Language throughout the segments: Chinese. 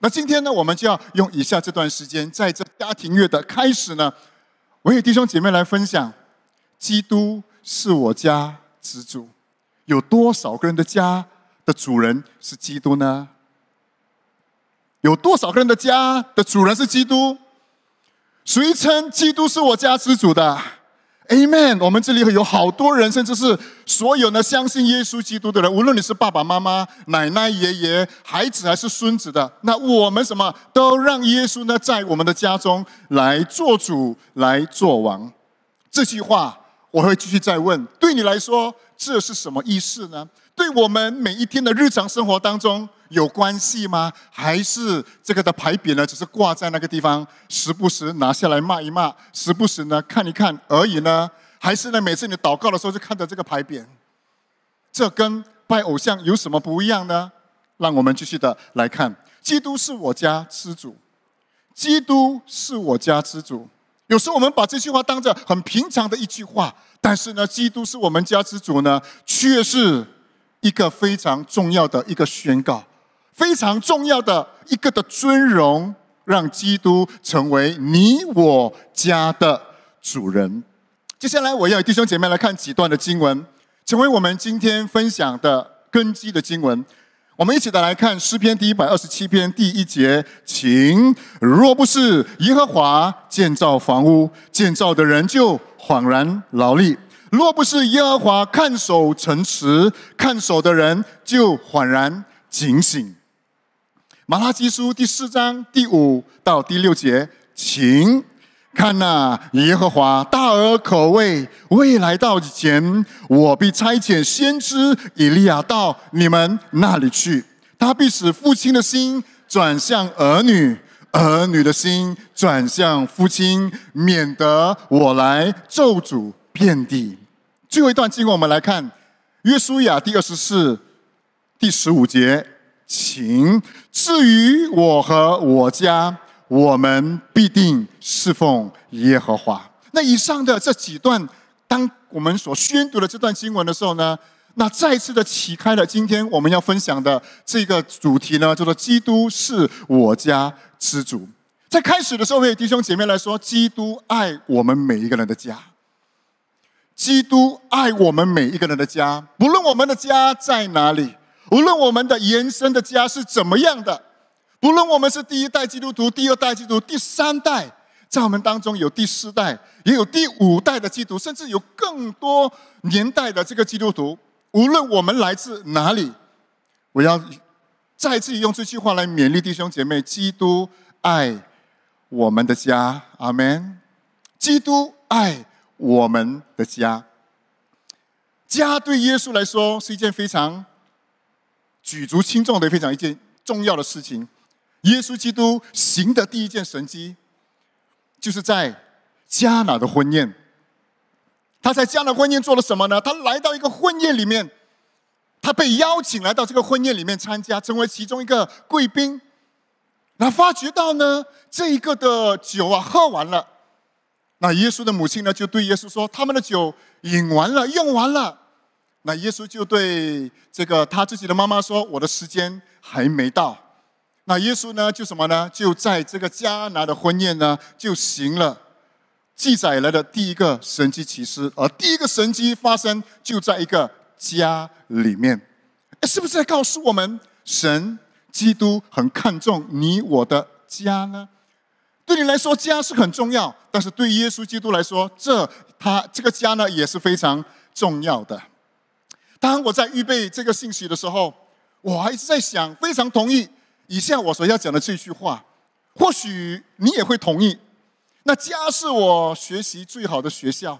那今天呢，我们就要用以下这段时间，在这家庭乐的开始呢，我与弟兄姐妹来分享：基督是我家之主。有多少个人的家的主人是基督呢？有多少个人的家的主人是基督？谁称基督是我家之主的？amen，我们这里有好多人，甚至是所有呢相信耶稣基督的人，无论你是爸爸妈妈、奶奶、爷爷、孩子还是孙子的，那我们什么都让耶稣呢在我们的家中来做主、来做王。这句话我会继续再问，对你来说这是什么意思呢？对我们每一天的日常生活当中有关系吗？还是这个的牌匾呢，只是挂在那个地方，时不时拿下来骂一骂，时不时呢看一看而已呢？还是呢，每次你祷告的时候就看着这个牌匾，这跟拜偶像有什么不一样呢？让我们继续的来看，基督是我家之主，基督是我家之主。有时我们把这句话当着很平常的一句话，但是呢，基督是我们家之主呢，却是。一个非常重要的一个宣告，非常重要的一个的尊荣，让基督成为你我家的主人。接下来，我要弟兄姐妹来看几段的经文，成为我们今天分享的根基的经文。我们一起来看诗篇第一百二十七篇第一节，请若不是耶和华建造房屋，建造的人就恍然劳力。若不是耶和华看守城池，看守的人就恍然警醒。马拉基书第四章第五到第六节，请看那耶和华大而可畏，未来到以前，我必差遣先知以利亚到你们那里去。他必使父亲的心转向儿女，儿女的心转向父亲，免得我来咒诅遍地。最后一段经文，我们来看《约书亚》第二十四、第十五节，请至于我和我家，我们必定侍奉耶和华。那以上的这几段，当我们所宣读的这段经文的时候呢，那再次的启开了今天我们要分享的这个主题呢，叫做“基督是我家之主”。在开始的时候，会有弟兄姐妹来说：“基督爱我们每一个人的家。”基督爱我们每一个人的家，不论我们的家在哪里，无论我们的延伸的家是怎么样的，不论我们是第一代基督徒、第二代基督徒、第三代，在我们当中有第四代，也有第五代的基督徒，甚至有更多年代的这个基督徒。无论我们来自哪里，我要再次用这句话来勉励弟兄姐妹：基督爱我们的家，阿门。基督爱。我们的家，家对耶稣来说是一件非常举足轻重的、非常一件重要的事情。耶稣基督行的第一件神迹，就是在迦拿的婚宴。他在迦拿婚宴做了什么呢？他来到一个婚宴里面，他被邀请来到这个婚宴里面参加，成为其中一个贵宾。那发觉到呢，这一个的酒啊，喝完了。那耶稣的母亲呢，就对耶稣说：“他们的酒饮完了，用完了。”那耶稣就对这个他自己的妈妈说：“我的时间还没到。”那耶稣呢，就什么呢？就在这个迦拿的婚宴呢，就行了。记载了的第一个神迹奇事，而第一个神迹发生就在一个家里面。是不是在告诉我们，神基督很看重你我的家呢？对你来说，家是很重要；但是对耶稣基督来说，这他这个家呢也是非常重要的。当我在预备这个信息的时候，我一直在想，非常同意以下我所要讲的这句话。或许你也会同意。那家是我学习最好的学校，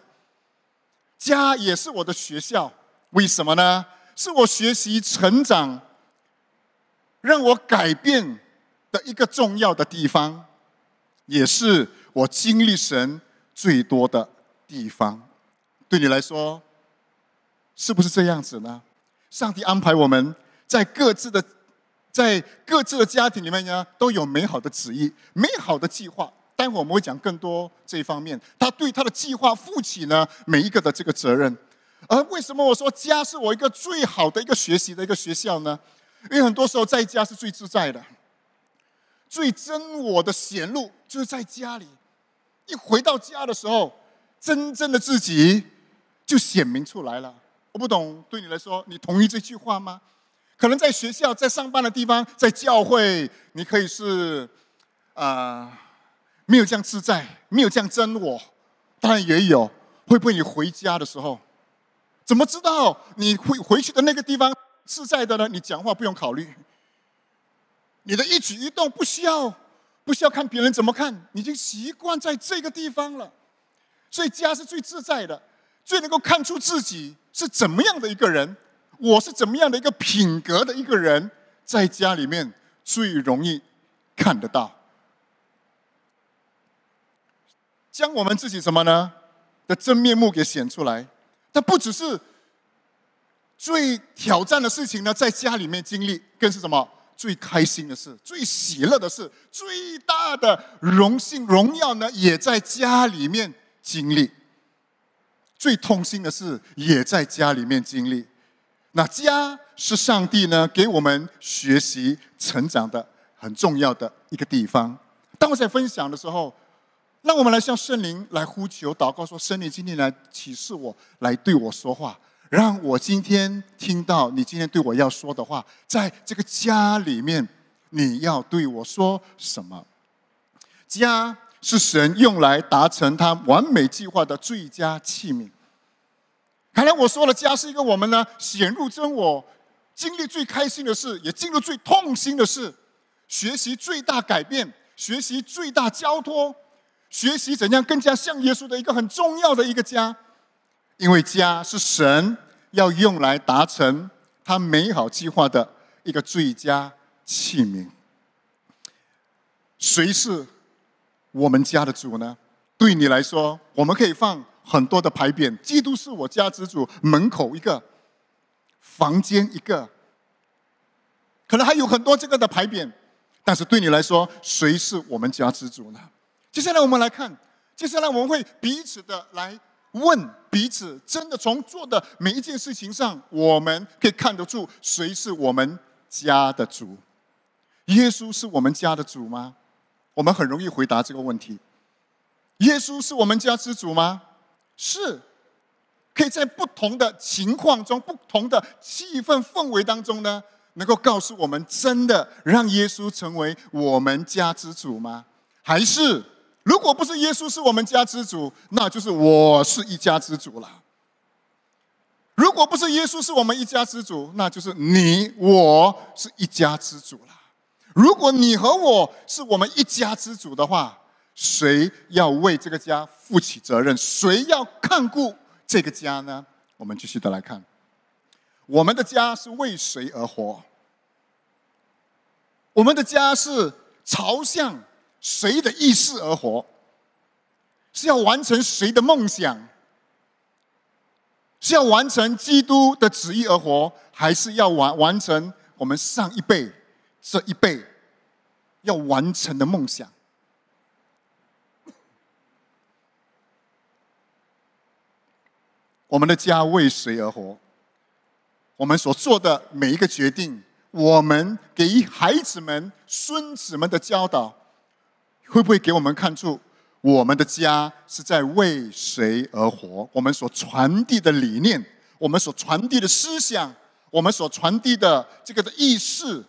家也是我的学校。为什么呢？是我学习成长、让我改变的一个重要的地方。也是我经历神最多的地方，对你来说，是不是这样子呢？上帝安排我们在各自的在各自的家庭里面呢，都有美好的旨意、美好的计划。待会儿我们会讲更多这一方面。他对他的计划负起呢每一个的这个责任。而为什么我说家是我一个最好的一个学习的一个学校呢？因为很多时候在家是最自在的。最真我的显露，就是在家里。一回到家的时候，真正的自己就显明出来了。我不懂，对你来说，你同意这句话吗？可能在学校、在上班的地方、在教会，你可以是啊，没有这样自在，没有这样真我。当然也有，会不会你回家的时候，怎么知道你会回去的那个地方自在的呢？你讲话不用考虑。你的一举一动不需要不需要看别人怎么看，已经习惯在这个地方了，所以家是最自在的，最能够看出自己是怎么样的一个人，我是怎么样的一个品格的一个人，在家里面最容易看得到，将我们自己什么呢的真面目给显出来，它不只是最挑战的事情呢，在家里面经历，更是什么？最开心的事、最喜乐的事、最大的荣幸、荣耀呢，也在家里面经历；最痛心的事，也在家里面经历。那家是上帝呢给我们学习成长的很重要的一个地方。当我在分享的时候，让我们来向圣灵来呼求、祷告，说：圣灵今天来启示我，来对我说话。让我今天听到你今天对我要说的话，在这个家里面，你要对我说什么？家是神用来达成他完美计划的最佳器皿。看来我说了，家是一个我们呢显入真我、经历最开心的事，也经历最痛心的事，学习最大改变，学习最大交托，学习怎样更加像耶稣的一个很重要的一个家。因为家是神要用来达成他美好计划的一个最佳器皿。谁是我们家的主呢？对你来说，我们可以放很多的牌匾，基督是我家之主。门口一个，房间一个，可能还有很多这个的牌匾。但是对你来说，谁是我们家之主呢？接下来我们来看，接下来我们会彼此的来。问彼此，真的从做的每一件事情上，我们可以看得出谁是我们家的主？耶稣是我们家的主吗？我们很容易回答这个问题。耶稣是我们家之主吗？是，可以在不同的情况中、不同的气氛氛围当中呢，能够告诉我们，真的让耶稣成为我们家之主吗？还是？如果不是耶稣是我们家之主，那就是我是一家之主了。如果不是耶稣是我们一家之主，那就是你我是一家之主了。如果你和我是我们一家之主的话，谁要为这个家负起责任？谁要看顾这个家呢？我们继续的来看，我们的家是为谁而活？我们的家是朝向？谁的意识而活？是要完成谁的梦想？是要完成基督的旨意而活，还是要完完成我们上一辈这一辈要完成的梦想？我们的家为谁而活？我们所做的每一个决定，我们给孩子们、孙子们的教导。会不会给我们看出我们的家是在为谁而活？我们所传递的理念，我们所传递的思想，我们所传递的这个的意识，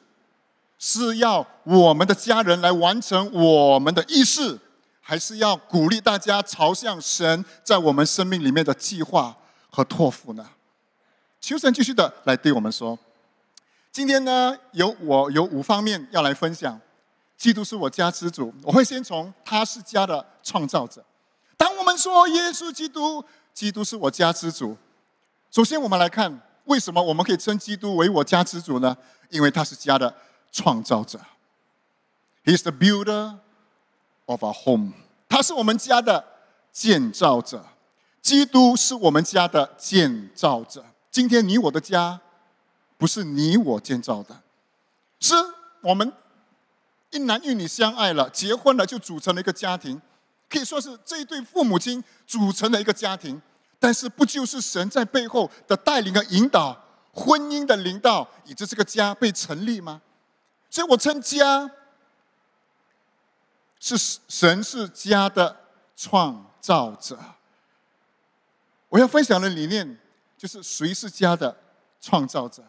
是要我们的家人来完成我们的意识，还是要鼓励大家朝向神在我们生命里面的计划和托付呢？求神继续的来对我们说。今天呢，有我有五方面要来分享。基督是我家之主，我会先从他是家的创造者。当我们说耶稣基督，基督是我家之主，首先我们来看，为什么我们可以称基督为我家之主呢？因为他是家的创造者，He's the builder of a home。他是我们家的建造者，基督是我们家的建造者。今天你我的家不是你我建造的，是我们。一男一女相爱了，结婚了，就组成了一个家庭，可以说是这一对父母亲组成了一个家庭。但是，不就是神在背后的带领和引导，婚姻的领导，以及这个家被成立吗？所以我称家是神是家的创造者。我要分享的理念就是：谁是家的创造者？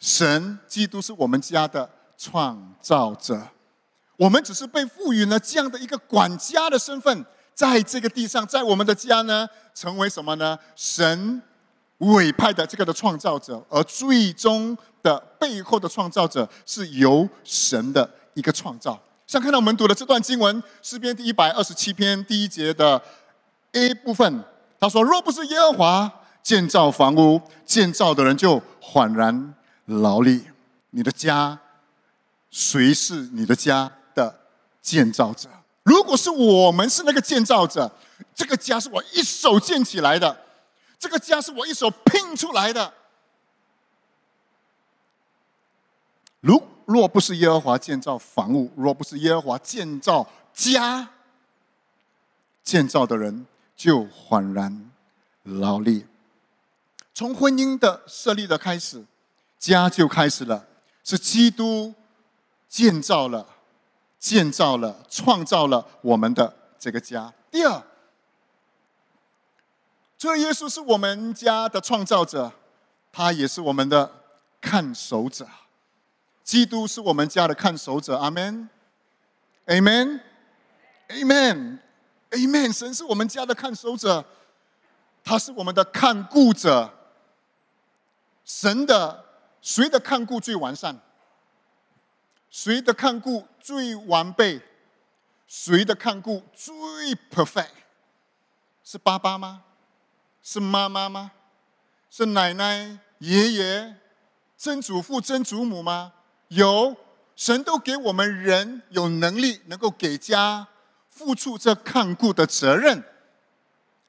神，基督是我们家的创造者。我们只是被赋予了这样的一个管家的身份，在这个地上，在我们的家呢，成为什么呢？神委派的这个的创造者，而最终的背后的创造者是由神的一个创造。像看到我们读的这段经文，诗篇第一百二十七篇第一节的 A 部分，他说：“若不是耶和华建造房屋，建造的人就恍然劳力。你的家，谁是你的家？”建造者，如果是我们是那个建造者，这个家是我一手建起来的，这个家是我一手拼出来的。如若不是耶和华建造房屋，若不是耶和华建造家，建造的人就恍然劳力。从婚姻的设立的开始，家就开始了，是基督建造了。建造了、创造了我们的这个家。第二，这耶稣是我们家的创造者，他也是我们的看守者。基督是我们家的看守者。阿门，e n a m e n 神是我们家的看守者，他是我们的看顾者。神的谁的看顾最完善？谁的看顾最完备？谁的看顾最 perfect？是爸爸吗？是妈妈吗？是奶奶、爷爷、曾祖父、曾祖母吗？有，神都给我们人有能力，能够给家付出这看顾的责任，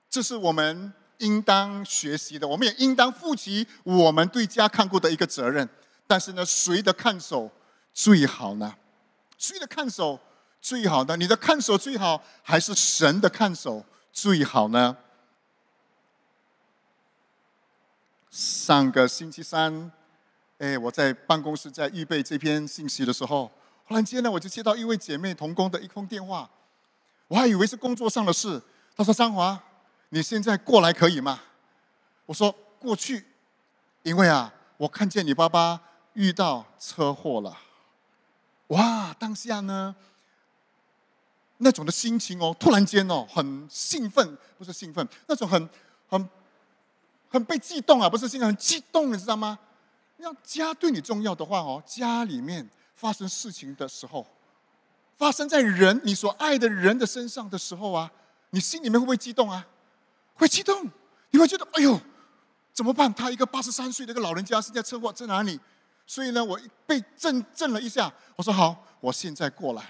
这是我们应当学习的。我们也应当负起我们对家看顾的一个责任。但是呢，谁的看守？最好呢？谁的看守最好呢？你的看守最好还是神的看守最好呢？上个星期三，哎，我在办公室在预备这篇信息的时候，忽然间呢，我就接到一位姐妹同工的一通电话，我还以为是工作上的事。她说：“张华，你现在过来可以吗？”我说：“过去，因为啊，我看见你爸爸遇到车祸了。”哇，当下呢，那种的心情哦，突然间哦，很兴奋，不是兴奋，那种很很很被激动啊，不是现在很激动，你知道吗？让家对你重要的话哦，家里面发生事情的时候，发生在人你所爱的人的身上的时候啊，你心里面会不会激动啊？会激动，你会觉得哎呦，怎么办？他一个八十三岁的一个老人家，是在车祸在哪里？所以呢，我被震震了一下。我说好，我现在过来。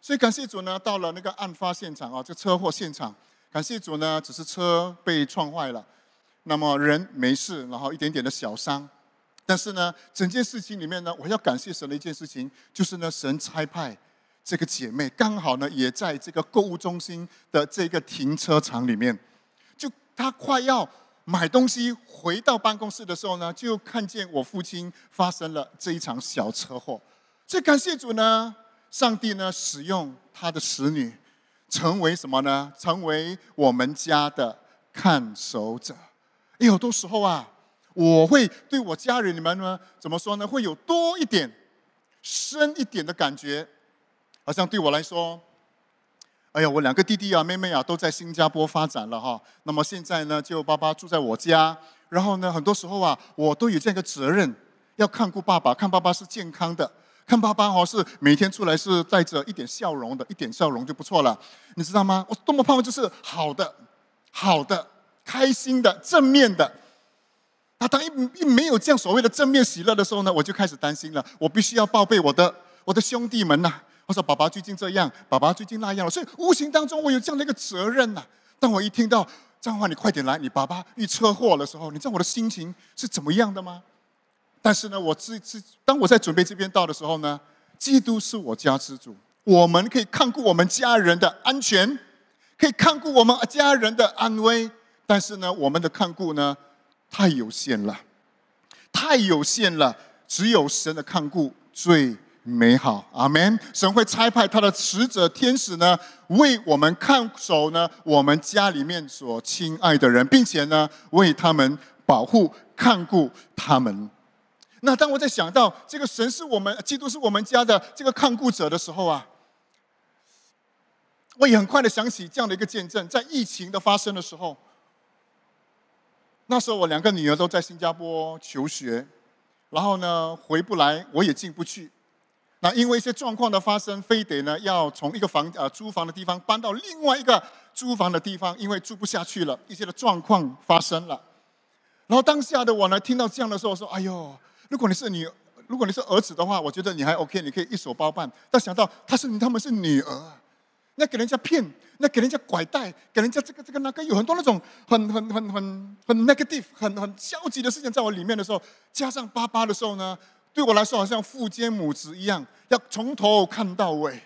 所以感谢主呢，到了那个案发现场啊，这车祸现场。感谢主呢，只是车被撞坏了，那么人没事，然后一点点的小伤。但是呢，整件事情里面呢，我要感谢神的一件事情，就是呢，神差派这个姐妹刚好呢，也在这个购物中心的这个停车场里面，就她快要。买东西回到办公室的时候呢，就看见我父亲发生了这一场小车祸。这感谢主呢，上帝呢使用他的使女，成为什么呢？成为我们家的看守者。哎，有多时候啊，我会对我家人你们呢，怎么说呢？会有多一点、深一点的感觉，好像对我来说。哎呀，我两个弟弟啊、妹妹啊，都在新加坡发展了哈。那么现在呢，就爸爸住在我家。然后呢，很多时候啊，我都有这样一个责任，要看顾爸爸，看爸爸是健康的，看爸爸哈是每天出来是带着一点笑容的，一点笑容就不错了。你知道吗？我多么盼望就是好的、好的、开心的、正面的。那当一一没有这样所谓的正面喜乐的时候呢，我就开始担心了。我必须要报备我的我的兄弟们呐。或者爸爸最近这样，爸爸最近那样。”所以无形当中，我有这样的一个责任呐。当我一听到这话，你快点来！你爸爸遇车祸的时候，你知道我的心情是怎么样的吗？但是呢，我自自当我在准备这边到的时候呢，基督是我家之主，我们可以看顾我们家人的安全，可以看顾我们家人的安危。但是呢，我们的看顾呢，太有限了，太有限了，只有神的看顾最。美好，阿门。神会差派他的使者天使呢，为我们看守呢，我们家里面所亲爱的人，并且呢，为他们保护看顾他们。那当我在想到这个神是我们，基督是我们家的这个看顾者的时候啊，我也很快的想起这样的一个见证：在疫情的发生的时候，那时候我两个女儿都在新加坡求学，然后呢，回不来，我也进不去。那因为一些状况的发生，非得呢要从一个房啊租房的地方搬到另外一个租房的地方，因为住不下去了，一些的状况发生了。然后当下的我呢，听到这样的时候，说：“哎呦，如果你是你，如果你是儿子的话，我觉得你还 OK，你可以一手包办。”但想到她是他们是女儿，那给人家骗，那给人家拐带，给人家这个这个那个，有很多那种很很很很很 negative、很很消极的事情在我里面的时候，加上爸爸的时候呢。对我来说，好像父兼母职一样，要从头看到尾，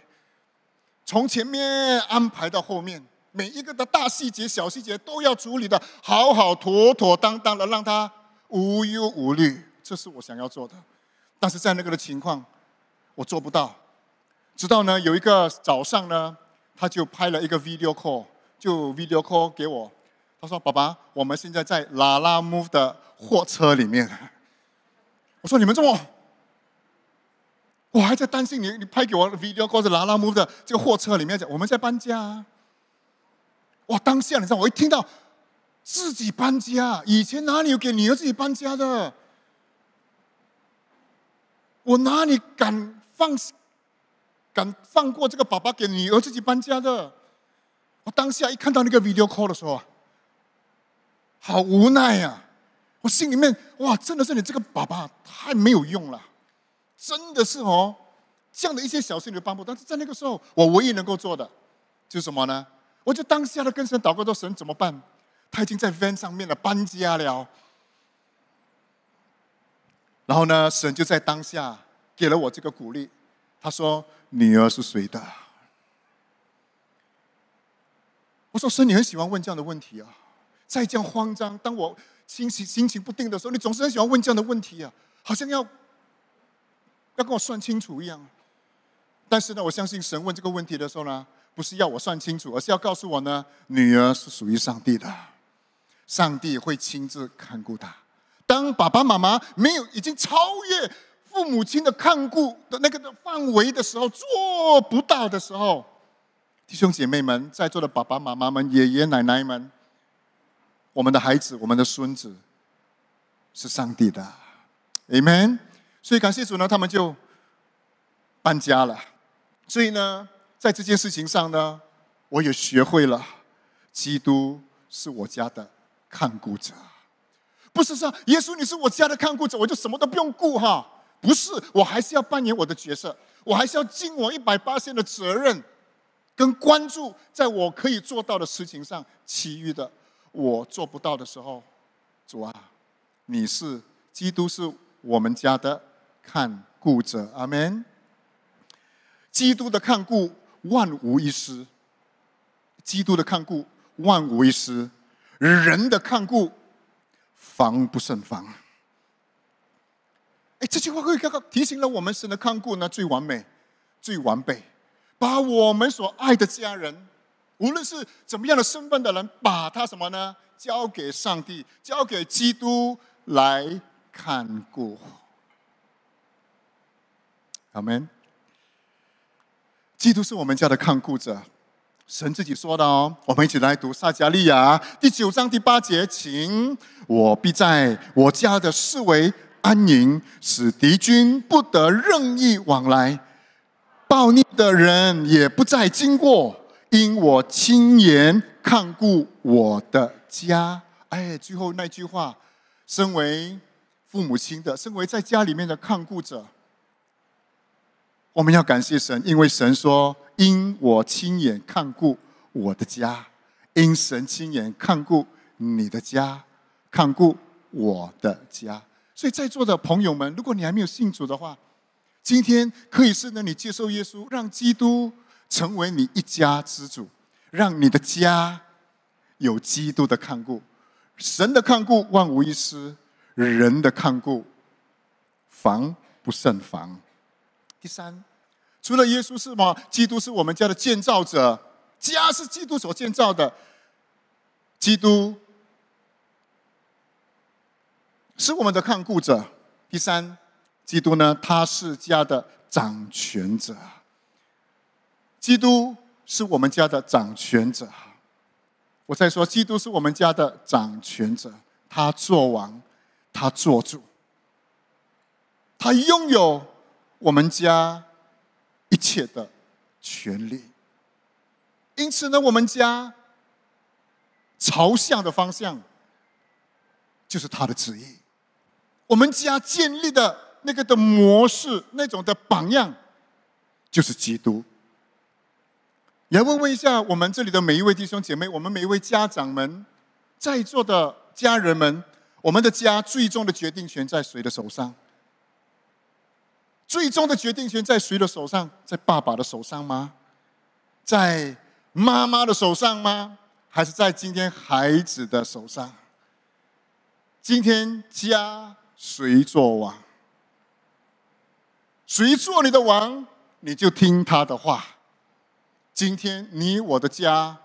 从前面安排到后面，每一个的大细节、小细节都要处理的好好、妥妥当当的，让他无忧无虑，这是我想要做的。但是在那个的情况，我做不到。直到呢，有一个早上呢，他就拍了一个 video call，就 video call 给我，他说：“爸爸，我们现在在拉拉 move 的货车里面。”我说：“你们这么……”我还在担心你，你拍给我 video，或者拉拉木的这个货车里面讲，我们在搬家。啊。哇，当下你知道，我一听到自己搬家，以前哪里有给女儿自己搬家的？我哪里敢放，敢放过这个爸爸给女儿自己搬家的？我当下一看到那个 video call 的时候，好无奈啊！我心里面哇，真的是你这个爸爸太没有用了。真的是哦，这样的一些小事你都办不，但是在那个时候，我唯一能够做的就是什么呢？我就当下的跟神祷告说：“神怎么办？他已经在 van 上面了，搬家了。”然后呢，神就在当下给了我这个鼓励。他说：“女儿是谁的？”我说：“神，你很喜欢问这样的问题啊！在这样慌张、当我心情心情不定的时候，你总是很喜欢问这样的问题啊，好像要……”要跟我算清楚一样，但是呢，我相信神问这个问题的时候呢，不是要我算清楚，而是要告诉我呢，女儿是属于上帝的，上帝会亲自看顾她。当爸爸妈妈没有已经超越父母亲的看顾的那个范围的时候，做不到的时候，弟兄姐妹们，在座的爸爸妈妈们、爷爷奶奶们，我们的孩子、我们的孙子是上帝的，Amen。所以感谢主呢，他们就搬家了。所以呢，在这件事情上呢，我也学会了，基督是我家的看顾者，不是是耶稣，你是我家的看顾者，我就什么都不用顾哈？不是，我还是要扮演我的角色，我还是要尽我一百八天的责任，跟关注在我可以做到的事情上。其余的，我做不到的时候，主啊，你是基督，是我们家的。看顾者，阿门。基督的看顾万无一失，基督的看顾万无一失，人的看顾防不胜防。哎，这句话可以刚刚提醒了我们：，神的看顾呢，最完美、最完备，把我们所爱的家人，无论是怎么样的身份的人，把他什么呢，交给上帝，交给基督来看顾。阿门。基督是我们家的看顾者，神自己说的哦。我们一起来读撒迦利亚第九章第八节，请我必在我家的视为安宁，使敌军不得任意往来，暴逆的人也不再经过，因我亲眼看顾我的家。哎，最后那句话，身为父母亲的，身为在家里面的看顾者。我们要感谢神，因为神说：“因我亲眼看顾我的家，因神亲眼看顾你的家，看顾我的家。”所以在座的朋友们，如果你还没有信主的话，今天可以是呢，你接受耶稣，让基督成为你一家之主，让你的家有基督的看顾，神的看顾万无一失，人的看顾防不胜防。第三，除了耶稣是吗？基督是我们家的建造者，家是基督所建造的。基督是我们的看顾者。第三，基督呢，他是家的掌权者。基督是我们家的掌权者。我在说，基督是我们家的掌权者，他做王，他做主，他拥有。我们家一切的权利。因此呢，我们家朝向的方向就是他的旨意。我们家建立的那个的模式、那种的榜样，就是基督。也问问一下我们这里的每一位弟兄姐妹、我们每一位家长们、在座的家人们，我们的家最终的决定权在谁的手上？最终的决定权在谁的手上？在爸爸的手上吗？在妈妈的手上吗？还是在今天孩子的手上？今天家谁做王？谁做你的王，你就听他的话。今天你我的家，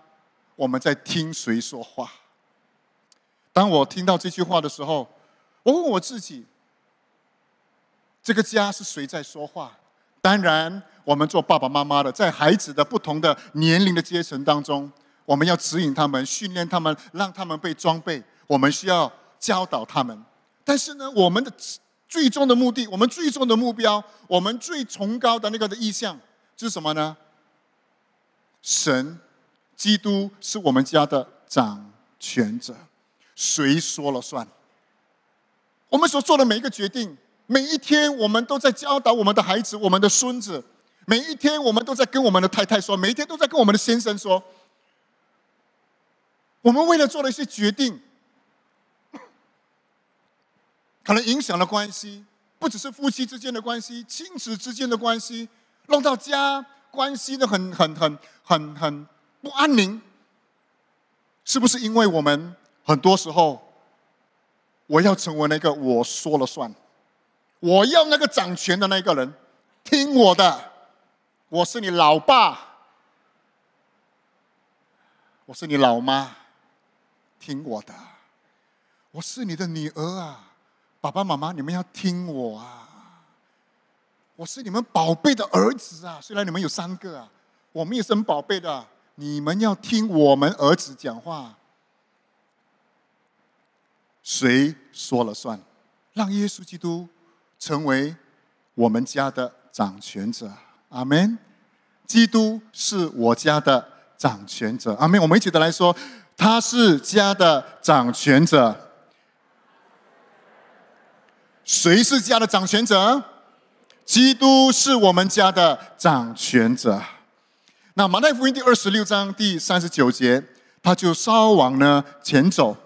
我们在听谁说话？当我听到这句话的时候，我问我自己。这个家是谁在说话？当然，我们做爸爸妈妈的，在孩子的不同的年龄的阶层当中，我们要指引他们、训练他们，让他们被装备。我们需要教导他们。但是呢，我们的最终的目的，我们最终的目标，我们最崇高的那个的意向是什么呢？神，基督是我们家的掌权者，谁说了算？我们所做的每一个决定。每一天，我们都在教导我们的孩子，我们的孙子。每一天，我们都在跟我们的太太说，每一天都在跟我们的先生说，我们为了做了一些决定，可能影响了关系，不只是夫妻之间的关系，亲子之间的关系，弄到家关系的很很很很很不安宁。是不是因为我们很多时候，我要成为那个我说了算？我要那个掌权的那个人，听我的。我是你老爸，我是你老妈，听我的。我是你的女儿啊，爸爸妈妈，你们要听我啊。我是你们宝贝的儿子啊，虽然你们有三个啊，我们也生宝贝的。你们要听我们儿子讲话，谁说了算？让耶稣基督。成为我们家的掌权者，阿门。基督是我家的掌权者，阿门。我们一起的来说，他是家的掌权者。谁是家的掌权者？基督是我们家的掌权者。那马太福音第二十六章第三十九节，他就稍往呢前走，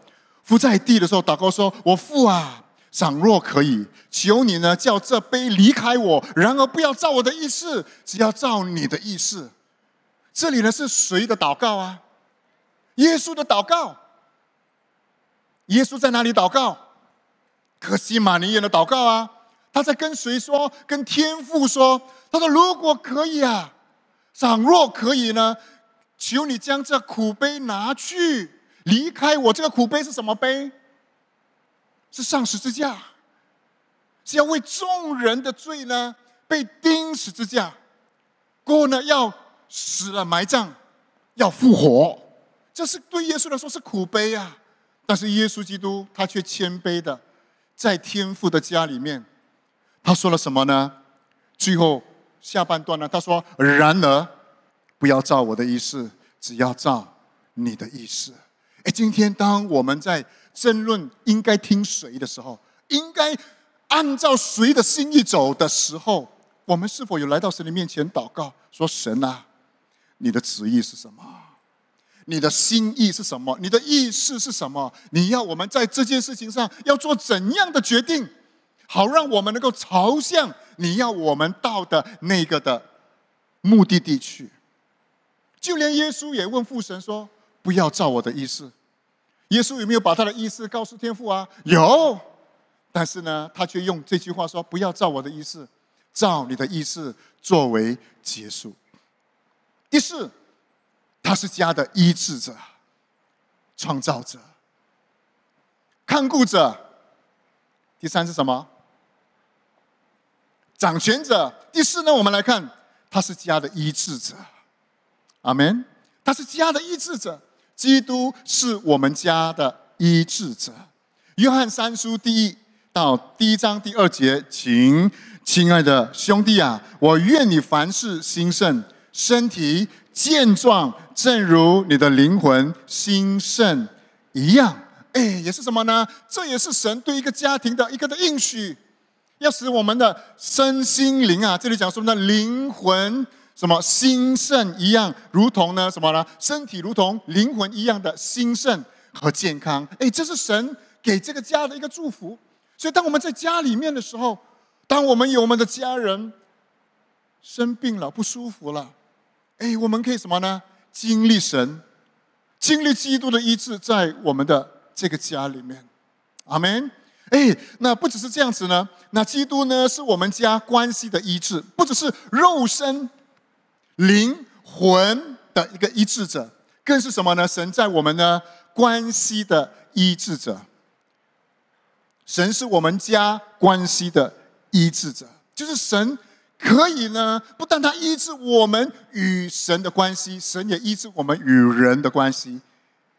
伏在地的时候，祷告说：“我父啊。”倘若可以，求你呢，叫这杯离开我。然而不要照我的意思，只要照你的意思。这里呢是谁的祷告啊？耶稣的祷告。耶稣在哪里祷告？可西马尼亚的祷告啊，他在跟谁说？跟天父说。他说：“如果可以啊，倘若可以呢，求你将这苦杯拿去，离开我。这个苦杯是什么杯？”是上十字架，是要为众人的罪呢被钉十字架，过后呢要死了埋葬，要复活，这是对耶稣来说是苦悲啊。但是耶稣基督他却谦卑的在天父的家里面，他说了什么呢？最后下半段呢，他说：“然而不要照我的意思，只要照你的意思。”哎，今天当我们在。争论应该听谁的时候，应该按照谁的心意走的时候，我们是否有来到神的面前祷告，说神啊，你的旨意是什么？你的心意是什么？你的意思是什么？你要我们在这件事情上要做怎样的决定，好让我们能够朝向你要我们到的那个的目的地去？就连耶稣也问父神说：“不要照我的意思。”耶稣有没有把他的意思告诉天父啊？有，但是呢，他却用这句话说：“不要照我的意思，照你的意思作为结束。”第四，他是家的医治者、创造者、看顾者。第三是什么？掌权者。第四呢？我们来看，他是家的医治者。阿门。他是家的医治者。基督是我们家的医治者。约翰三书第一到第一章第二节，请亲爱的兄弟啊，我愿你凡事兴盛，身体健壮，正如你的灵魂兴盛一样。哎，也是什么呢？这也是神对一个家庭的一个的应许，要使我们的身心灵啊，这里讲说呢？灵魂。什么兴盛一样，如同呢什么呢？身体如同灵魂一样的兴盛和健康。哎，这是神给这个家的一个祝福。所以，当我们在家里面的时候，当我们有我们的家人生病了、不舒服了，哎，我们可以什么呢？经历神，经历基督的医治，在我们的这个家里面。阿门。哎，那不只是这样子呢。那基督呢，是我们家关系的医治，不只是肉身。灵魂的一个医治者，更是什么呢？神在我们呢关系的医治者。神是我们家关系的医治者，就是神可以呢，不但他医治我们与神的关系，神也医治我们与人的关系。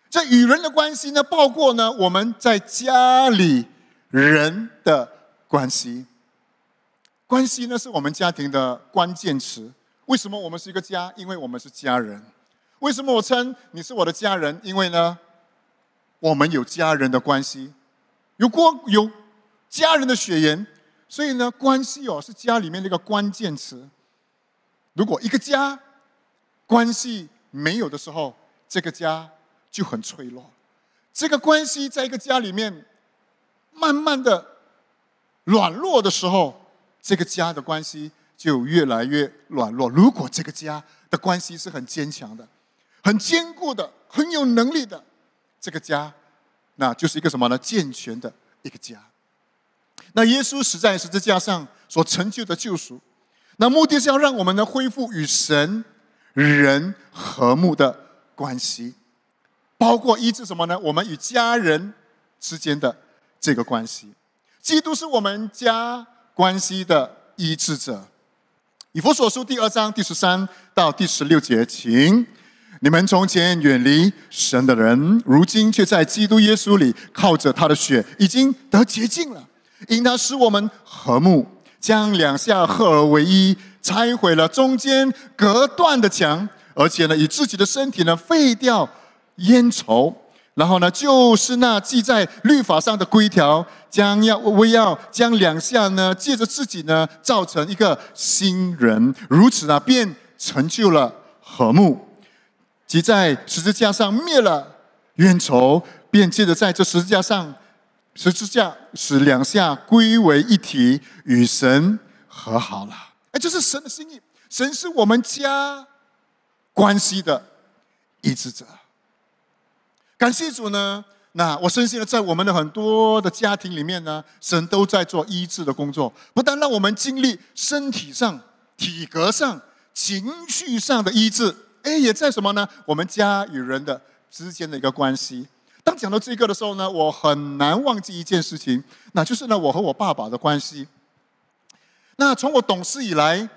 这与人的关系呢，包括呢我们在家里人的关系。关系呢，是我们家庭的关键词。为什么我们是一个家？因为我们是家人。为什么我称你是我的家人？因为呢，我们有家人的关系，有有家人的血缘，所以呢，关系哦是家里面的一个关键词。如果一个家关系没有的时候，这个家就很脆弱。这个关系在一个家里面慢慢的软弱的时候，这个家的关系。就越来越软弱。如果这个家的关系是很坚强的、很坚固的、很有能力的，这个家那就是一个什么呢？健全的一个家。那耶稣实在是这架上所成就的救赎，那目的是要让我们能恢复与神、人和睦的关系，包括医治什么呢？我们与家人之间的这个关系。基督是我们家关系的医治者。以弗所书第二章第十三到第十六节，请你们从前远离神的人，如今却在基督耶稣里靠着他的血已经得洁净了，因他使我们和睦，将两下合而为一，拆毁了中间隔断的墙，而且呢，以自己的身体呢，废掉烟愁。然后呢，就是那记在律法上的规条，将要为要将两下呢，借着自己呢，造成一个新人，如此呢，便成就了和睦，即在十字架上灭了冤仇，便借着在这十字架上，十字架使两下归为一体，与神和好了。哎，这是神的心意，神是我们家关系的医治者。感谢主呢，那我深信呢，在我们的很多的家庭里面呢，神都在做医治的工作，不但让我们经历身体上、体格上、情绪上的医治，哎，也在什么呢？我们家与人的之间的一个关系。当讲到这个的时候呢，我很难忘记一件事情，那就是呢，我和我爸爸的关系。那从我懂事以来，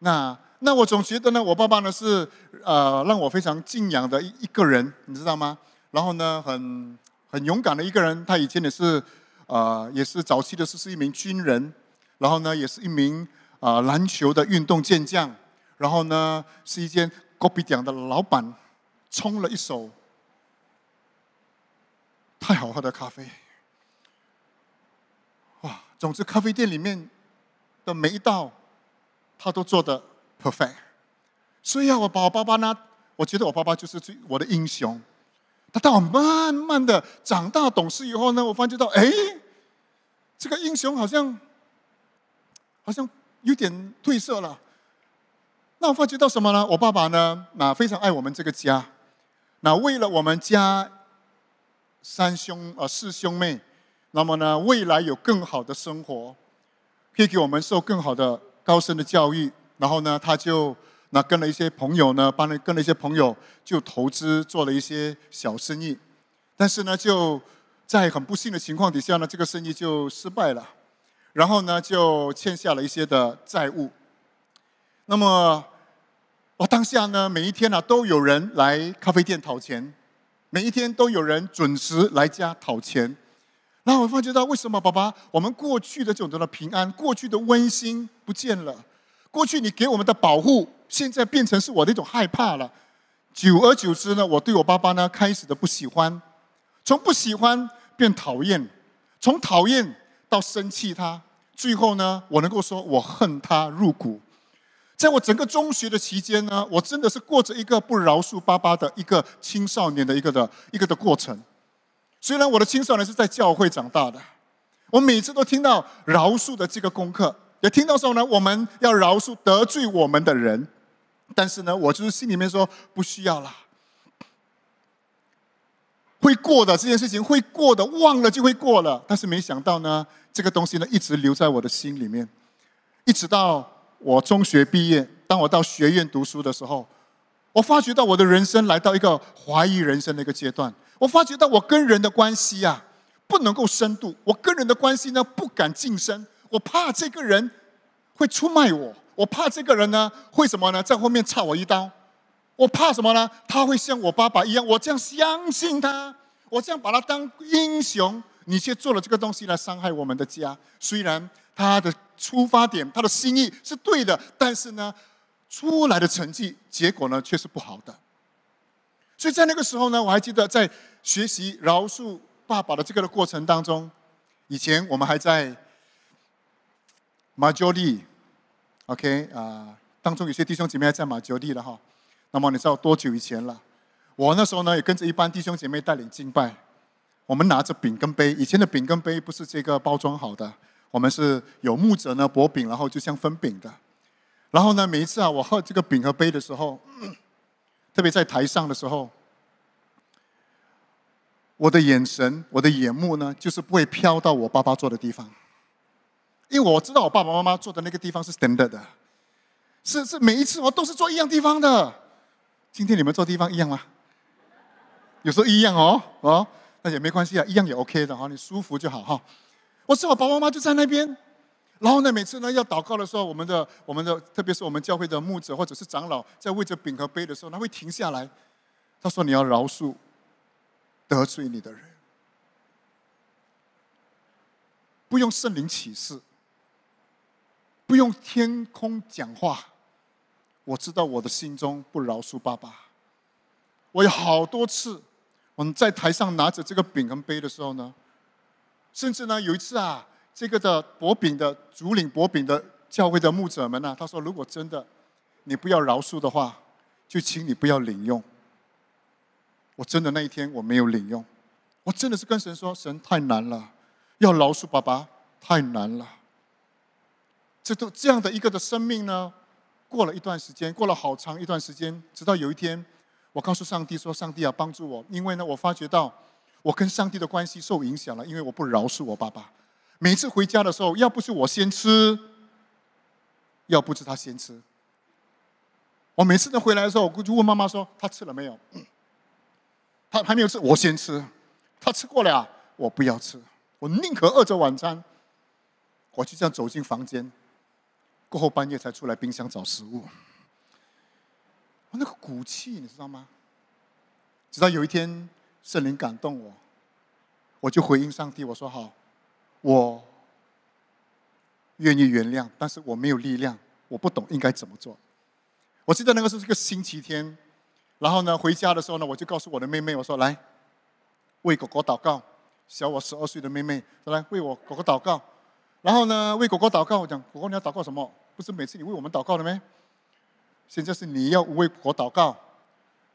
那那我总觉得呢，我爸爸呢是呃让我非常敬仰的一一个人，你知道吗？然后呢，很很勇敢的一个人。他以前也是，啊，也是早期的是是一名军人。然后呢，也是一名啊篮球的运动健将。然后呢，是一间 copy 点的老板，冲了一手太好喝的咖啡。哇，总之咖啡店里面的每一道，他都做的 perfect。所以啊，我把我爸爸呢，我觉得我爸爸就是最我的英雄。他到慢慢的长大懂事以后呢，我发觉到，哎，这个英雄好像好像有点褪色了。那我发觉到什么呢？我爸爸呢，那非常爱我们这个家，那为了我们家三兄啊四兄妹，那么呢未来有更好的生活，可以给我们受更好的高深的教育，然后呢他就。那跟了一些朋友呢，帮了跟了一些朋友，就投资做了一些小生意，但是呢，就在很不幸的情况底下呢，这个生意就失败了，然后呢，就欠下了一些的债务。那么我当下呢，每一天呢，都有人来咖啡店讨钱，每一天都有人准时来家讨钱。那我发觉到，为什么爸爸，我们过去的这种的平安，过去的温馨不见了？过去你给我们的保护。现在变成是我的一种害怕了，久而久之呢，我对我爸爸呢开始的不喜欢，从不喜欢变讨厌，从讨厌到生气他，最后呢，我能够说我恨他入骨。在我整个中学的期间呢，我真的是过着一个不饶恕爸爸的一个青少年的一个的一个的过程。虽然我的青少年是在教会长大的，我每次都听到饶恕的这个功课，也听到说呢，我们要饶恕得罪我们的人。但是呢，我就是心里面说不需要啦。会过的这件事情会过的，忘了就会过了。但是没想到呢，这个东西呢一直留在我的心里面，一直到我中学毕业，当我到学院读书的时候，我发觉到我的人生来到一个怀疑人生的一个阶段。我发觉到我跟人的关系呀，不能够深度，我跟人的关系呢不敢近身，我怕这个人会出卖我。我怕这个人呢会什么呢？在后面插我一刀。我怕什么呢？他会像我爸爸一样，我这样相信他，我这样把他当英雄，你却做了这个东西来伤害我们的家。虽然他的出发点、他的心意是对的，但是呢，出来的成绩结果呢却是不好的。所以在那个时候呢，我还记得在学习饶恕爸爸的这个的过程当中，以前我们还在马焦利。OK，啊，当中有些弟兄姐妹还在马交地了哈。那么你知道多久以前了？我那时候呢，也跟着一帮弟兄姐妹带领敬拜。我们拿着饼跟杯，以前的饼跟杯不是这个包装好的，我们是有木者呢，薄饼，然后就像分饼的。然后呢，每一次啊，我喝这个饼和杯的时候，特别在台上的时候，我的眼神，我的眼目呢，就是不会飘到我爸爸坐的地方。因为我知道我爸爸妈妈坐的那个地方是 stand a r d 的，是是每一次我都是坐一样地方的。今天你们坐地方一样吗？有时候一样哦哦，那也没关系啊，一样也 OK 的哈，你舒服就好哈。我知道爸爸妈妈就在那边，然后呢，每次呢要祷告的时候，我们的我们的特别是我们教会的牧者或者是长老在喂着饼和杯的时候，他会停下来，他说：“你要饶恕得罪你的人，不用圣灵启示。”不用天空讲话，我知道我的心中不饶恕爸爸。我有好多次，我们在台上拿着这个饼跟杯的时候呢，甚至呢有一次啊，这个的薄饼的主领薄饼的教会的牧者们呢，他说：“如果真的你不要饶恕的话，就请你不要领用。”我真的那一天我没有领用，我真的是跟神说：“神太难了，要饶恕爸爸太难了。”这都这样的一个的生命呢，过了一段时间，过了好长一段时间，直到有一天，我告诉上帝说：“上帝啊，帮助我，因为呢，我发觉到我跟上帝的关系受影响了，因为我不饶恕我爸爸。每次回家的时候，要不是我先吃，要不是他先吃。我每次呢回来的时候，我就问妈妈说：‘他吃了没有？’他还没有吃，我先吃。他吃过了，我不要吃，我宁可饿着晚餐。我就这样走进房间。”过后半夜才出来冰箱找食物，我那个骨气你知道吗？直到有一天圣灵感动我，我就回应上帝我说好，我愿意原谅，但是我没有力量，我不懂应该怎么做。我记得那个是一个星期天，然后呢回家的时候呢我就告诉我的妹妹我说来为狗狗祷告，小我十二岁的妹妹来为我狗狗祷告，然后呢为狗狗祷告我讲狗狗你要祷告什么？不是每次你为我们祷告了没？现在是你要为我祷告。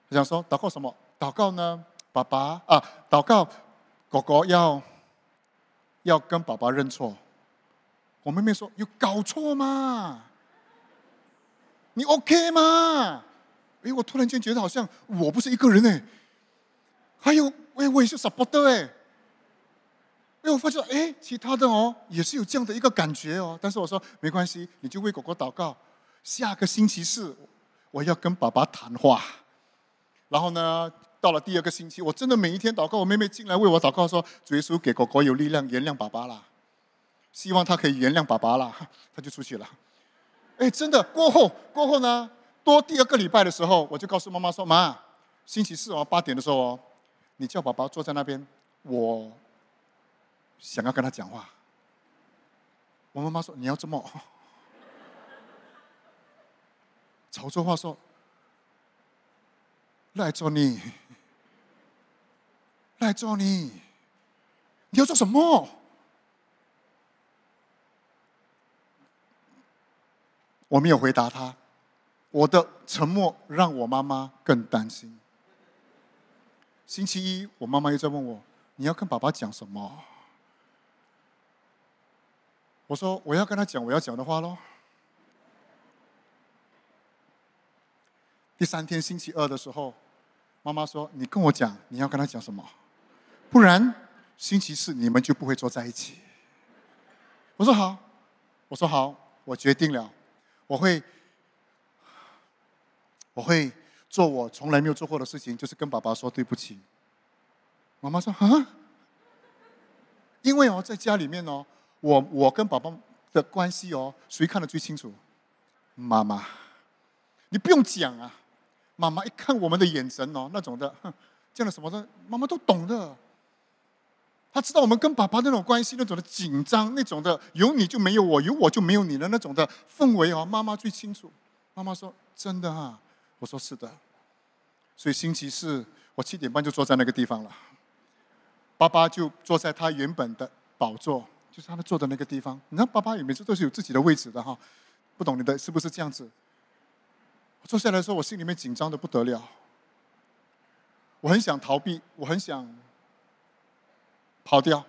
我想说祷告什么？祷告呢？爸爸啊，祷告狗狗要要跟爸爸认错。我妹妹说：“有搞错吗？你 OK 吗？”哎，我突然间觉得好像我不是一个人哎，还有哎，我也是傻伯的哎。因我发现，哎，其他的哦，也是有这样的一个感觉哦。但是我说没关系，你就为狗狗祷告。下个星期四，我要跟爸爸谈话。然后呢，到了第二个星期，我真的每一天祷告，我妹妹进来为我祷告，说主耶稣给狗狗有力量，原谅爸爸啦，希望他可以原谅爸爸啦。他就出去了。哎，真的过后过后呢，多第二个礼拜的时候，我就告诉妈妈说，妈，星期四哦八点的时候哦，你叫爸爸坐在那边，我。想要跟他讲话，我妈妈说：“你要这么，吵州话说，赖着你，赖着你，你要做什么？”我没有回答他，我的沉默让我妈妈更担心。星期一，我妈妈又在问我：“你要跟爸爸讲什么？”我说我要跟他讲我要讲的话喽。第三天星期二的时候，妈妈说：“你跟我讲你要跟他讲什么，不然星期四你们就不会坐在一起。”我说：“好，我说好，我决定了，我会我会做我从来没有做过的事情，就是跟爸爸说对不起。”妈妈说：“啊，因为哦，在家里面哦。”我我跟宝宝的关系哦，谁看得最清楚？妈妈，你不用讲啊，妈妈一看我们的眼神哦，那种的，样了什么的，妈妈都懂的。他知道我们跟爸爸那种关系，那种的紧张，那种的有你就没有我，有我就没有你的那种的氛围哦，妈妈最清楚。妈妈说：“真的哈。”我说：“是的。”所以星期四我七点半就坐在那个地方了，爸爸就坐在他原本的宝座。就是他们坐的那个地方，你知道，爸爸也每次都是有自己的位置的哈。不懂你的是不是这样子？我坐下来的时候，我心里面紧张的不得了，我很想逃避，我很想跑掉。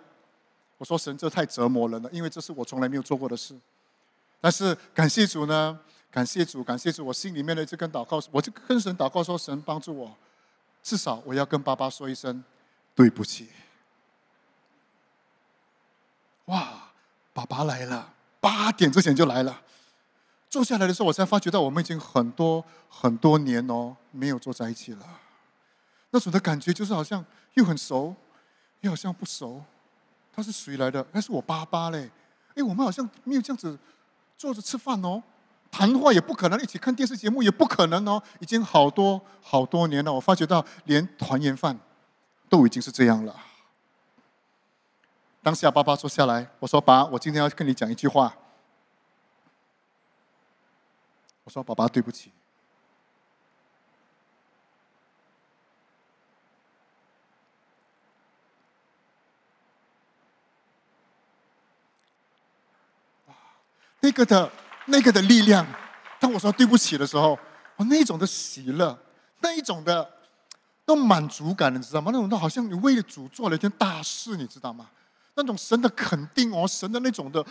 我说：“神，这太折磨人了，因为这是我从来没有做过的事。”但是感谢主呢，感谢主，感谢主！我心里面的这根祷告，我就跟神祷告说：“神帮助我，至少我要跟爸爸说一声对不起。”哇，爸爸来了，八点之前就来了。坐下来的时候，我才发觉到我们已经很多很多年哦，没有坐在一起了。那种的感觉就是好像又很熟，又好像不熟。他是谁来的？那是我爸爸嘞。哎，我们好像没有这样子坐着吃饭哦，谈话也不可能，一起看电视节目也不可能哦。已经好多好多年了，我发觉到连团圆饭都已经是这样了。当下，爸爸坐下来，我说：“爸，我今天要跟你讲一句话。”我说：“爸爸，对不起。”那个的，那个的力量，当我说对不起的时候，我那种的喜乐，那一种的，那满足感，你知道吗？那种的，好像你为主做了一件大事，你知道吗？那种神的肯定哦，神的那种的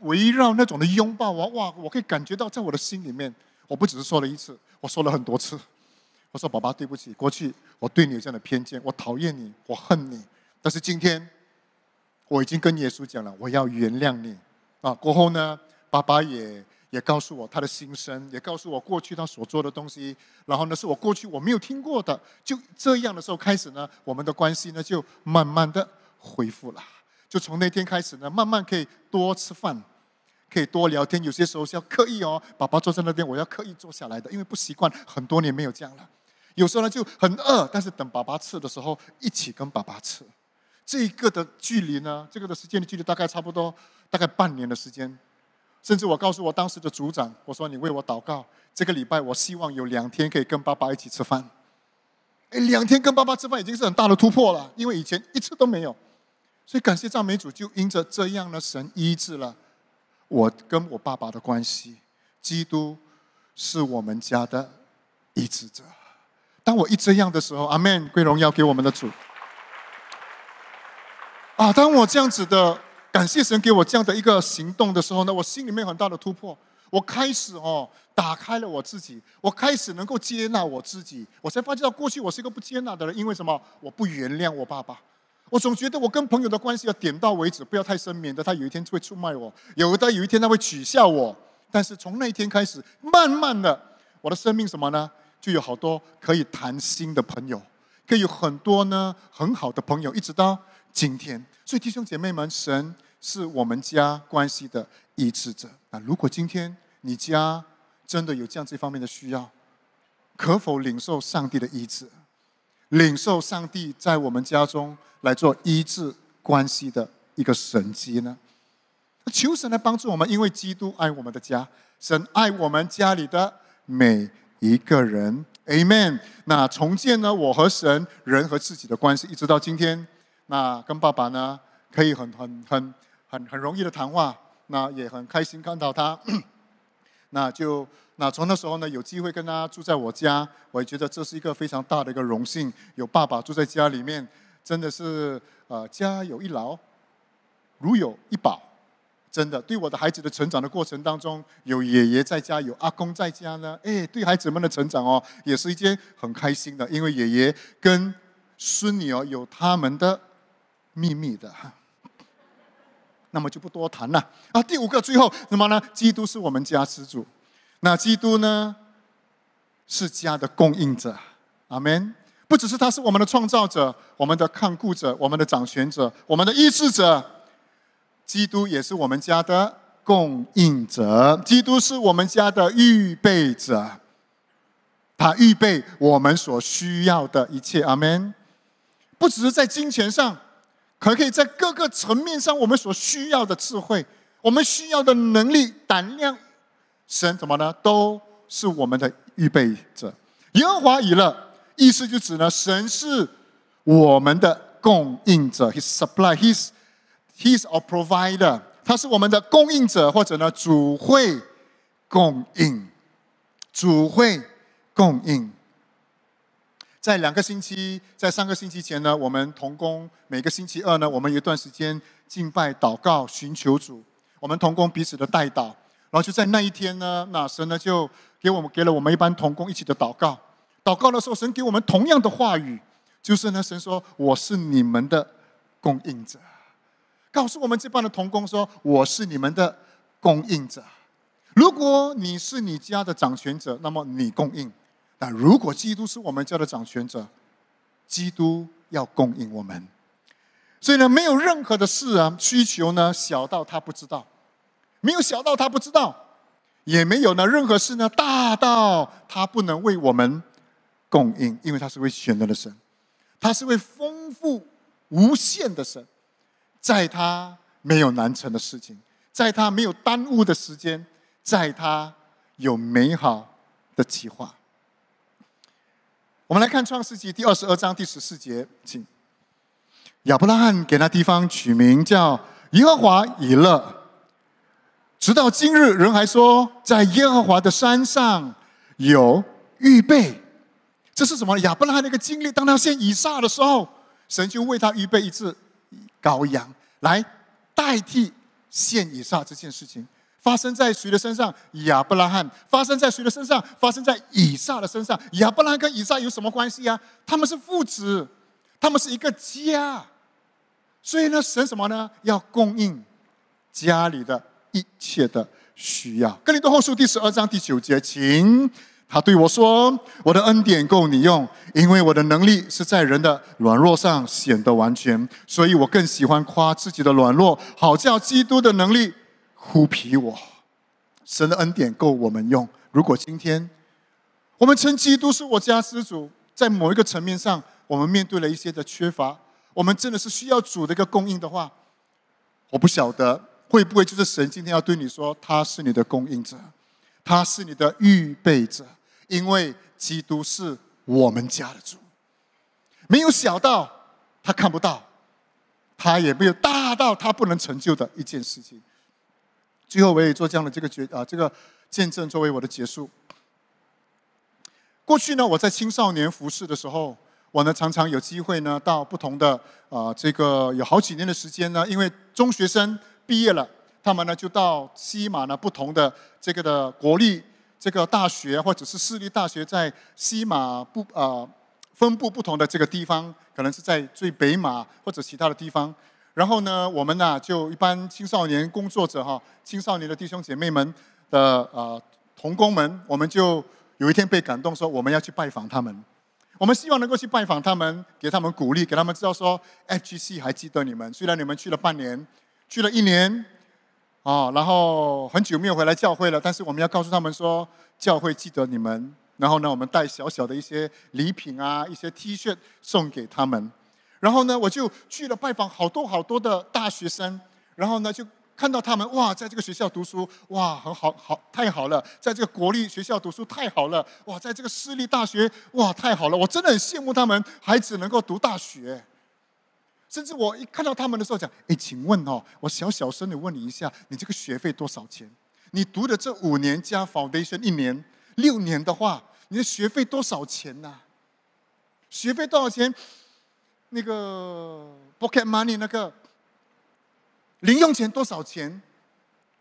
围绕，那种的拥抱哇哇，我可以感觉到在我的心里面，我不只是说了一次，我说了很多次。我说：“爸爸，对不起，过去我对你有这样的偏见，我讨厌你，我恨你。但是今天，我已经跟耶稣讲了，我要原谅你啊。”过后呢，爸爸也也告诉我他的心声，也告诉我过去他所做的东西。然后呢，是我过去我没有听过的。就这样的时候开始呢，我们的关系呢就慢慢的恢复了。就从那天开始呢，慢慢可以多吃饭，可以多聊天。有些时候是要刻意哦，爸爸坐在那边，我要刻意坐下来的，因为不习惯，很多年没有这样了。有时候呢就很饿，但是等爸爸吃的时候，一起跟爸爸吃。这个的距离呢，这个的时间的距离大概差不多，大概半年的时间。甚至我告诉我当时的组长，我说：“你为我祷告，这个礼拜我希望有两天可以跟爸爸一起吃饭。”哎，两天跟爸爸吃饭已经是很大的突破了，因为以前一次都没有。所以感谢赞美主，就因着这样的神医治了我跟我爸爸的关系。基督是我们家的医治者。当我一这样的时候，阿门，归荣耀给我们的主。啊，当我这样子的感谢神给我这样的一个行动的时候呢，我心里面很大的突破。我开始哦，打开了我自己，我开始能够接纳我自己。我才发现到过去我是一个不接纳的人，因为什么？我不原谅我爸爸。我总觉得我跟朋友的关系要点到为止，不要太深，免得他有一天会出卖我；有的，有一天他会取笑我。但是从那一天开始，慢慢的，我的生命什么呢？就有好多可以谈心的朋友，可以有很多呢很好的朋友，一直到今天。所以弟兄姐妹们，神是我们家关系的医治者那如果今天你家真的有这样这方面的需要，可否领受上帝的医治？领受上帝在我们家中来做医治关系的一个神迹呢？求神来帮助我们，因为基督爱我们的家，神爱我们家里的每一个人，amen。那重建呢？我和神人和自己的关系，一直到今天，那跟爸爸呢可以很很很很很容易的谈话，那也很开心看到他，那就。那从那时候呢，有机会跟他住在我家，我也觉得这是一个非常大的一个荣幸。有爸爸住在家里面，真的是呃，家有一老，如有一宝。真的，对我的孩子的成长的过程当中，有爷爷在家，有阿公在家呢，哎，对孩子们的成长哦，也是一件很开心的。因为爷爷跟孙女哦，有他们的秘密的，那么就不多谈了。啊，第五个，最后什么呢？基督是我们家之主。那基督呢？是家的供应者，阿门。不只是他是我们的创造者、我们的看顾者、我们的掌权者、我们的医治者，基督也是我们家的供应者。基督是我们家的预备者，他预备我们所需要的一切，阿门。不只是在金钱上，可可以在各个层面上，我们所需要的智慧、我们需要的能力、胆量。神怎么呢？都是我们的预备者。耶和华以勒，意思就指呢，神是我们的供应者，He's supply, He's He's a provider，他是我们的供应者，或者呢，主会供应，主会供应。在两个星期，在上个星期前呢，我们同工每个星期二呢，我们有一段时间敬拜、祷告、寻求主。我们同工彼此的代祷。然后就在那一天呢，那神呢就给我们给了我们一班童工一起的祷告。祷告的时候，神给我们同样的话语，就是呢，神说：“我是你们的供应者。”告诉我们这帮的童工说：“我是你们的供应者。如果你是你家的掌权者，那么你供应；但如果基督是我们家的掌权者，基督要供应我们。所以呢，没有任何的事啊，需求呢小到他不知道。”没有小到他不知道，也没有呢任何事呢大到他不能为我们供应，因为他是位选择的神，他是位丰富无限的神，在他没有难成的事情，在他没有耽误的时间，在他有美好的计划。我们来看创世纪》第二十二章第十四节，请，亚伯拉罕给那地方取名叫耶和华以勒。直到今日，人还说在耶和华的山上有预备。这是什么？亚伯拉罕的一个经历。当他献以撒的时候，神就为他预备一只羔羊来代替献以撒这件事情。发生在谁的身上？亚伯拉罕。发生在谁的身上？发生在以撒的身上。亚伯拉罕跟以撒有什么关系啊？他们是父子，他们是一个家。所以呢，神什么呢？要供应家里的。一切的需要，哥林多后书第十二章第九节，请他对我说：“我的恩典够你用，因为我的能力是在人的软弱上显得完全。所以我更喜欢夸自己的软弱，好叫基督的能力呼皮我。神的恩典够我们用。如果今天我们称基督是我家之主，在某一个层面上，我们面对了一些的缺乏，我们真的是需要主的一个供应的话，我不晓得。”会不会就是神今天要对你说，他是你的供应者，他是你的预备者，因为基督是我们家的主。没有小到他看不到，他也没有大到他不能成就的一件事情。最后，我也做这样的这个决啊，这个见证作为我的结束。过去呢，我在青少年服饰的时候，我呢常常有机会呢到不同的啊，这个有好几年的时间呢，因为中学生。毕业了，他们呢就到西马呢不同的这个的国立这个大学或者是私立大学，在西马不呃分布不同的这个地方，可能是在最北马或者其他的地方。然后呢，我们呢就一般青少年工作者哈，青少年的弟兄姐妹们的呃同工们，我们就有一天被感动，说我们要去拜访他们。我们希望能够去拜访他们，给他们鼓励，给他们知道说，F G C 还记得你们，虽然你们去了半年。去了一年，哦，然后很久没有回来教会了。但是我们要告诉他们说，教会记得你们。然后呢，我们带小小的一些礼品啊，一些 T 恤送给他们。然后呢，我就去了拜访好多好多的大学生。然后呢，就看到他们哇，在这个学校读书哇，很好好，太好了！在这个国立学校读书太好了，哇，在这个私立大学哇，太好了！我真的很羡慕他们孩子能够读大学。甚至我一看到他们的时候，讲：“哎，请问哦，我小小声的问你一下，你这个学费多少钱？你读的这五年加 foundation 一年六年的话，你的学费多少钱呢？学费多少钱？那个 b o o k e t money 那个零用钱多少钱？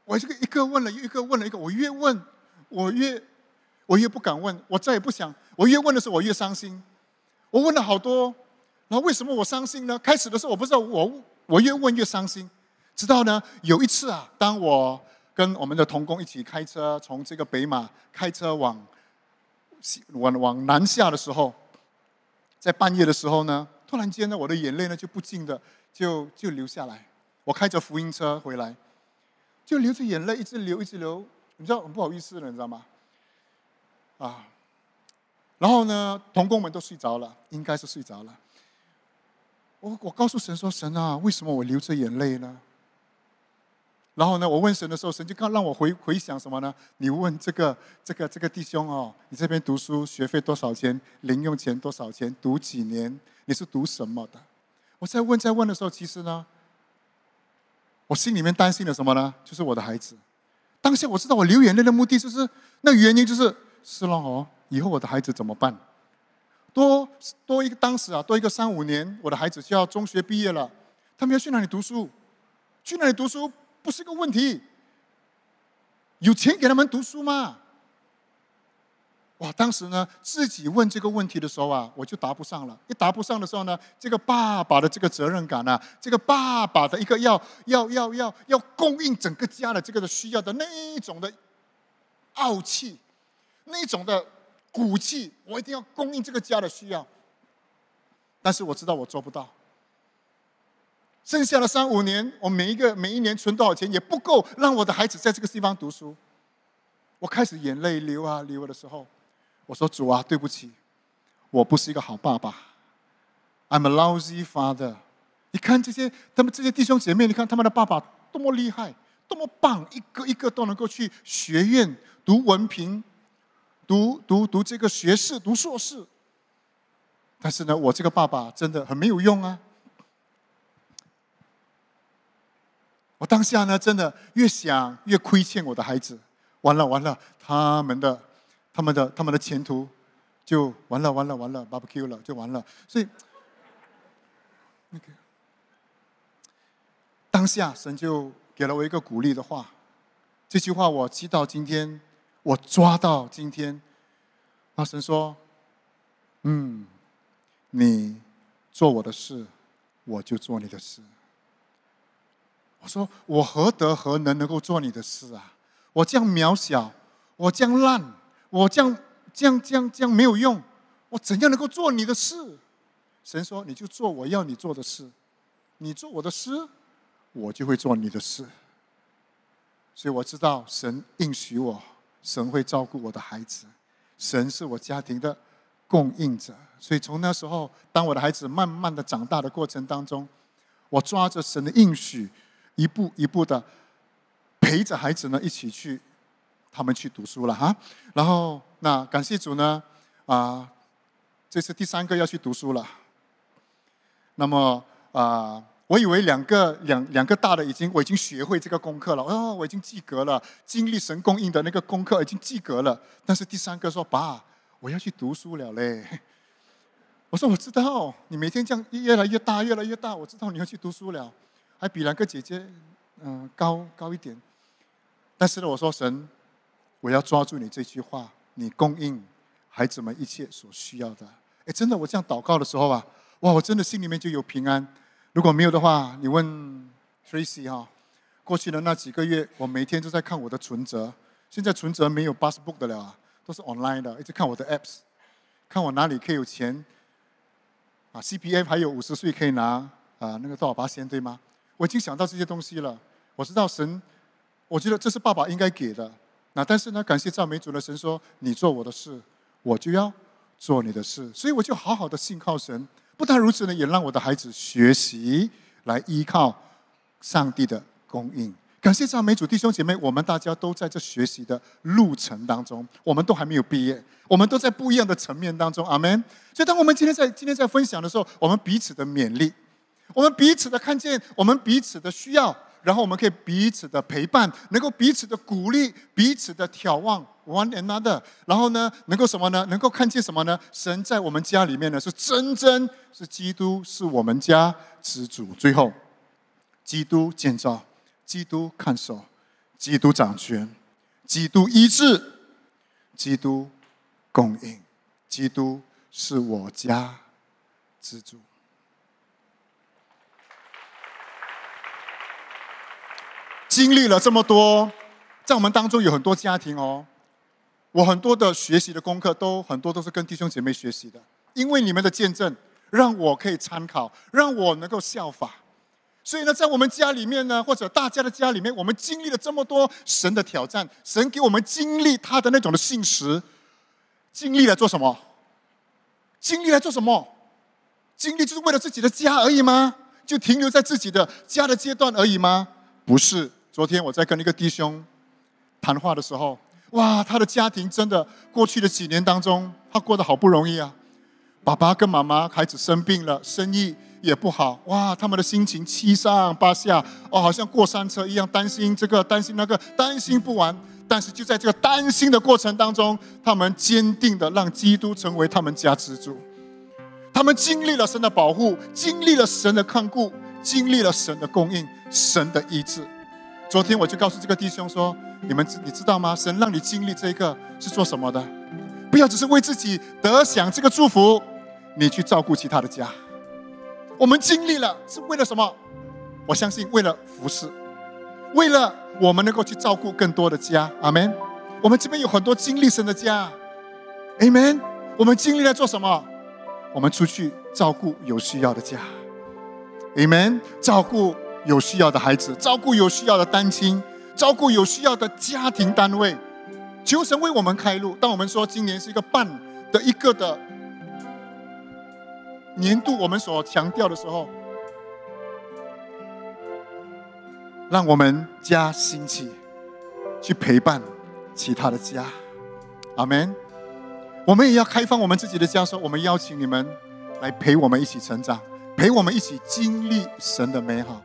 我这个一个问了又一个问了一个，我越问，我越我越不敢问，我再也不想。我越问的时候，我越伤心。我问了好多。”那为什么我伤心呢？开始的时候我不知道，我我越问越伤心。直到呢有一次啊，当我跟我们的童工一起开车从这个北马开车往往往南下的时候，在半夜的时候呢，突然间呢，我的眼泪呢就不禁的就就流下来。我开着福音车回来，就流着眼泪一直流一直流，你知道很不好意思了，你知道吗？啊，然后呢，童工们都睡着了，应该是睡着了。我我告诉神说：“神啊，为什么我流着眼泪呢？”然后呢，我问神的时候，神就告让我回回想什么呢？你问这个、这个、这个弟兄哦，你这边读书学费多少钱？零用钱多少钱？读几年？你是读什么的？我在问，在问的时候，其实呢，我心里面担心的什么呢？就是我的孩子。当下我知道我流眼泪的目的就是那原因就是是了哦，以后我的孩子怎么办？多多一个，当时啊，多一个三五年，我的孩子就要中学毕业了。他们要去哪里读书？去哪里读书不是个问题，有钱给他们读书吗？哇，当时呢，自己问这个问题的时候啊，我就答不上了。一答不上的时候呢，这个爸爸的这个责任感啊，这个爸爸的一个要要要要要供应整个家的这个的需要的那一种的傲气，那一种的。武器，我一定要供应这个家的需要。但是我知道我做不到。剩下的三五年，我每一个每一年存多少钱也不够让我的孩子在这个地方读书。我开始眼泪流啊流的时候，我说：“主啊，对不起，我不是一个好爸爸。” I'm a lousy father。你看这些他们这些弟兄姐妹，你看他们的爸爸多么厉害，多么棒，一个一个都能够去学院读文凭。读读读这个学士，读硕士。但是呢，我这个爸爸真的很没有用啊！我当下呢，真的越想越亏欠我的孩子，完了完了，他们的、他们的、他们的前途就完了，完了完了，barbecue 了，就完了。所以，那个当下，神就给了我一个鼓励的话，这句话我记到今天。我抓到今天，大神说：“嗯，你做我的事，我就做你的事。”我说：“我何德何能能够做你的事啊？我这样渺小，我这样烂，我这样这样这样这样没有用，我怎样能够做你的事？”神说：“你就做我要你做的事，你做我的事，我就会做你的事。”所以我知道神应许我。神会照顾我的孩子，神是我家庭的供应者，所以从那时候，当我的孩子慢慢的长大的过程当中，我抓着神的应许，一步一步的陪着孩子呢一起去，他们去读书了哈，然后那感谢主呢啊，这是第三个要去读书了，那么啊。我以为两个两两个大的已经，我已经学会这个功课了。哦，我已经及格了，经历神供应的那个功课已经及格了。但是第三个说：“爸，我要去读书了嘞。”我说：“我知道，你每天这样越来越大，越来越大，我知道你要去读书了，还比两个姐姐嗯高高一点。”但是呢，我说：“神，我要抓住你这句话，你供应孩子们一切所需要的。”哎，真的，我这样祷告的时候啊，哇，我真的心里面就有平安。如果没有的话，你问 Tracy 哈。过去的那几个月，我每天都在看我的存折。现在存折没有 bus book 的了，都是 online 的，一直看我的 apps，看我哪里可以有钱。啊，CPA 还有五十岁可以拿啊，那个多少八千对吗？我已经想到这些东西了。我知道神，我觉得这是爸爸应该给的。那但是呢，感谢赞美主的神说，你做我的事，我就要做你的事。所以我就好好的信靠神。不但如此呢，也让我的孩子学习来依靠上帝的供应。感谢赞美主，弟兄姐妹，我们大家都在这学习的路程当中，我们都还没有毕业，我们都在不一样的层面当中。阿门。所以，当我们今天在今天在分享的时候，我们彼此的勉励，我们彼此的看见，我们彼此的需要。然后我们可以彼此的陪伴，能够彼此的鼓励，彼此的眺望，one another。然后呢，能够什么呢？能够看见什么呢？神在我们家里面呢，是真真，是基督，是我们家之主。最后，基督建造，基督看守，基督掌权，基督医治，基督供应，基督是我家之主。经历了这么多，在我们当中有很多家庭哦，我很多的学习的功课都很多都是跟弟兄姐妹学习的，因为你们的见证让我可以参考，让我能够效法。所以呢，在我们家里面呢，或者大家的家里面，我们经历了这么多神的挑战，神给我们经历他的那种的信实，经历了做什么？经历了做什么？经历就是为了自己的家而已吗？就停留在自己的家的阶段而已吗？不是。昨天我在跟一个弟兄谈话的时候，哇，他的家庭真的过去的几年当中，他过得好不容易啊！爸爸跟妈妈孩子生病了，生意也不好，哇，他们的心情七上八下，哦，好像过山车一样，担心这个，担心那个，担心不完。但是就在这个担心的过程当中，他们坚定的让基督成为他们家之主。他们经历了神的保护，经历了神的看顾，经历了神的供应，神的医治。昨天我就告诉这个弟兄说：“你们知你知道吗？神让你经历这个是做什么的？不要只是为自己得享这个祝福，你去照顾其他的家。我们经历了是为了什么？我相信为了服饰，为了我们能够去照顾更多的家。阿门。我们这边有很多经历神的家。阿门。我们经历了做什么？我们出去照顾有需要的家。阿门。照顾。”有需要的孩子，照顾有需要的单亲，照顾有需要的家庭单位，求神为我们开路。当我们说今年是一个半的一个的年度，我们所强调的时候，让我们家兴起，去陪伴其他的家，阿门。我们也要开放我们自己的家说，我们邀请你们来陪我们一起成长，陪我们一起经历神的美好。